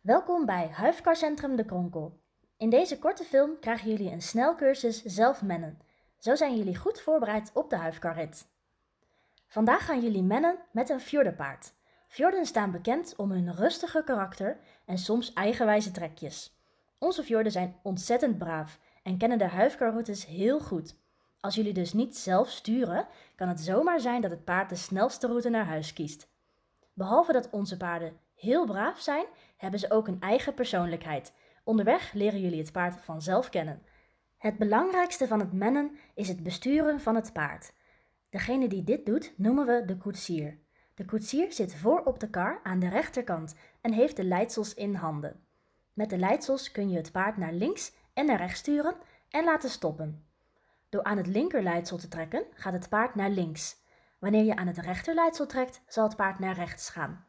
Welkom bij Huifkarcentrum De Kronkel. In deze korte film krijgen jullie een snelcursus zelf mennen. Zo zijn jullie goed voorbereid op de huifkarrit. Vandaag gaan jullie mennen met een fjordenpaard. Fjorden staan bekend om hun rustige karakter en soms eigenwijze trekjes. Onze fjorden zijn ontzettend braaf en kennen de huifkarroutes heel goed. Als jullie dus niet zelf sturen, kan het zomaar zijn dat het paard de snelste route naar huis kiest. Behalve dat onze paarden heel braaf zijn, hebben ze ook een eigen persoonlijkheid. Onderweg leren jullie het paard vanzelf kennen. Het belangrijkste van het mennen is het besturen van het paard. Degene die dit doet noemen we de koetsier. De koetsier zit voor op de kar aan de rechterkant en heeft de leidsels in handen. Met de leidsels kun je het paard naar links en naar rechts sturen en laten stoppen. Door aan het linkerleidsel te trekken gaat het paard naar links. Wanneer je aan het rechterleidsel trekt, zal het paard naar rechts gaan.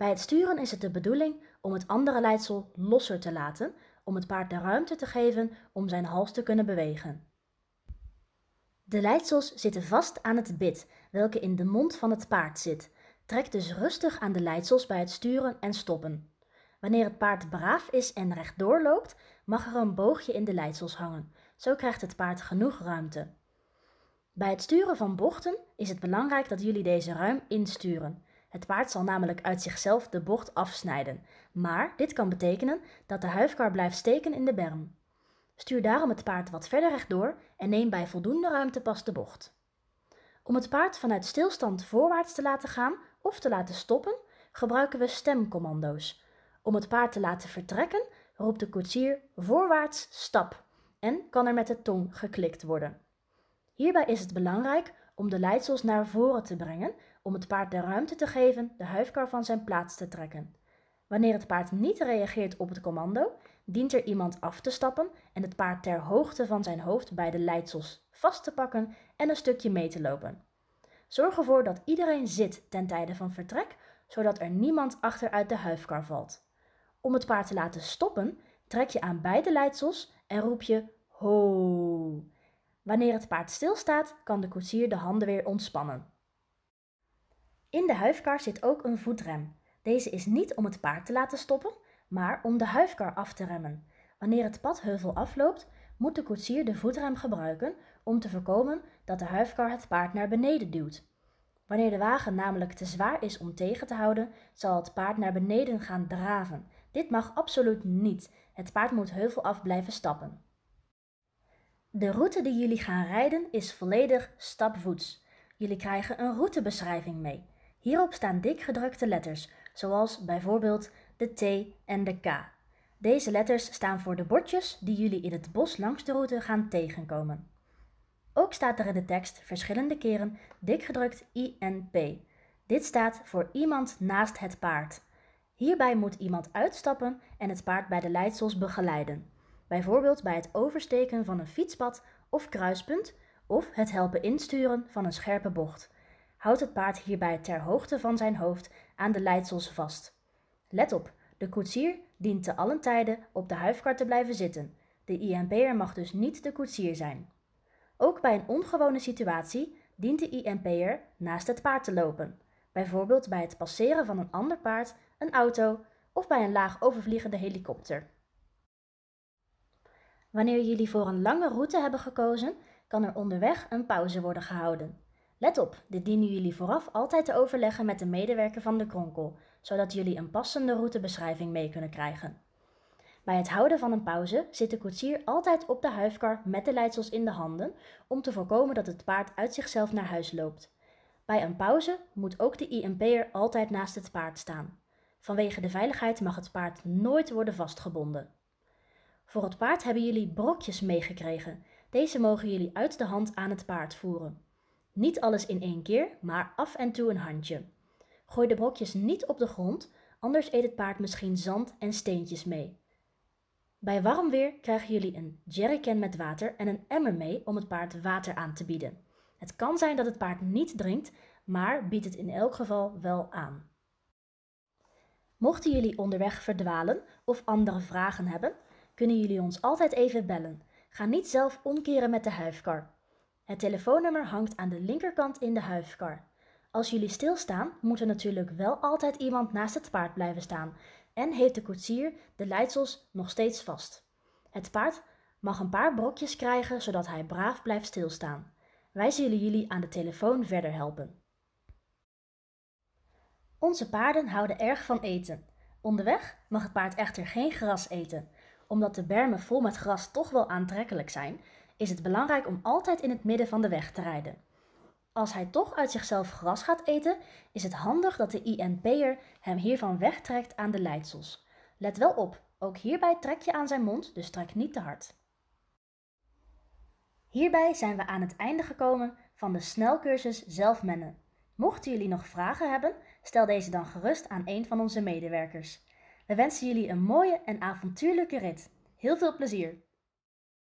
Bij het sturen is het de bedoeling om het andere leidsel losser te laten, om het paard de ruimte te geven om zijn hals te kunnen bewegen. De leidsels zitten vast aan het bit, welke in de mond van het paard zit. Trek dus rustig aan de leidsels bij het sturen en stoppen. Wanneer het paard braaf is en rechtdoor loopt, mag er een boogje in de leidsels hangen. Zo krijgt het paard genoeg ruimte. Bij het sturen van bochten is het belangrijk dat jullie deze ruim insturen. Het paard zal namelijk uit zichzelf de bocht afsnijden, maar dit kan betekenen dat de huifkar blijft steken in de berm. Stuur daarom het paard wat verder rechtdoor en neem bij voldoende ruimte pas de bocht. Om het paard vanuit stilstand voorwaarts te laten gaan of te laten stoppen, gebruiken we stemcommando's. Om het paard te laten vertrekken, roept de koetsier voorwaarts stap en kan er met de tong geklikt worden. Hierbij is het belangrijk om de leidsels naar voren te brengen om het paard de ruimte te geven de huifkar van zijn plaats te trekken. Wanneer het paard niet reageert op het commando, dient er iemand af te stappen en het paard ter hoogte van zijn hoofd bij de leidsels vast te pakken en een stukje mee te lopen. Zorg ervoor dat iedereen zit ten tijde van vertrek, zodat er niemand achteruit de huifkar valt. Om het paard te laten stoppen, trek je aan beide leidsels en roep je ho. Wanneer het paard stilstaat, kan de koetsier de handen weer ontspannen. In de huifkar zit ook een voetrem. Deze is niet om het paard te laten stoppen, maar om de huifkar af te remmen. Wanneer het pad heuvel afloopt, moet de koetsier de voetrem gebruiken om te voorkomen dat de huifkar het paard naar beneden duwt. Wanneer de wagen namelijk te zwaar is om tegen te houden, zal het paard naar beneden gaan draven. Dit mag absoluut niet. Het paard moet heuvel af blijven stappen. De route die jullie gaan rijden is volledig stapvoets. Jullie krijgen een routebeschrijving mee. Hierop staan dik gedrukte letters, zoals bijvoorbeeld de T en de K. Deze letters staan voor de bordjes die jullie in het bos langs de route gaan tegenkomen. Ook staat er in de tekst verschillende keren dik gedrukt I en P. Dit staat voor iemand naast het paard. Hierbij moet iemand uitstappen en het paard bij de leidsels begeleiden. Bijvoorbeeld bij het oversteken van een fietspad of kruispunt of het helpen insturen van een scherpe bocht houdt het paard hierbij ter hoogte van zijn hoofd aan de leidsels vast. Let op, de koetsier dient te allen tijde op de huifkar te blijven zitten. De IMP'er mag dus niet de koetsier zijn. Ook bij een ongewone situatie dient de IMP'er naast het paard te lopen. Bijvoorbeeld bij het passeren van een ander paard, een auto of bij een laag overvliegende helikopter. Wanneer jullie voor een lange route hebben gekozen, kan er onderweg een pauze worden gehouden. Let op, dit dienen jullie vooraf altijd te overleggen met de medewerker van de kronkel, zodat jullie een passende routebeschrijving mee kunnen krijgen. Bij het houden van een pauze zit de koetsier altijd op de huifkar met de leidsels in de handen om te voorkomen dat het paard uit zichzelf naar huis loopt. Bij een pauze moet ook de IMP'er altijd naast het paard staan. Vanwege de veiligheid mag het paard nooit worden vastgebonden. Voor het paard hebben jullie brokjes meegekregen. Deze mogen jullie uit de hand aan het paard voeren. Niet alles in één keer, maar af en toe een handje. Gooi de brokjes niet op de grond, anders eet het paard misschien zand en steentjes mee. Bij warm weer krijgen jullie een jerrycan met water en een emmer mee om het paard water aan te bieden. Het kan zijn dat het paard niet drinkt, maar biedt het in elk geval wel aan. Mochten jullie onderweg verdwalen of andere vragen hebben, kunnen jullie ons altijd even bellen. Ga niet zelf omkeren met de huifkar. Het telefoonnummer hangt aan de linkerkant in de huifkar. Als jullie stilstaan, moet er natuurlijk wel altijd iemand naast het paard blijven staan en heeft de koetsier de leidsels nog steeds vast. Het paard mag een paar brokjes krijgen zodat hij braaf blijft stilstaan. Wij zullen jullie aan de telefoon verder helpen. Onze paarden houden erg van eten. Onderweg mag het paard echter geen gras eten. Omdat de bermen vol met gras toch wel aantrekkelijk zijn, is het belangrijk om altijd in het midden van de weg te rijden. Als hij toch uit zichzelf gras gaat eten, is het handig dat de INP'er hem hiervan wegtrekt aan de leidsels. Let wel op, ook hierbij trek je aan zijn mond, dus trek niet te hard. Hierbij zijn we aan het einde gekomen van de snelcursus zelfmennen. Mochten jullie nog vragen hebben, stel deze dan gerust aan een van onze medewerkers. We wensen jullie een mooie en avontuurlijke rit. Heel veel plezier!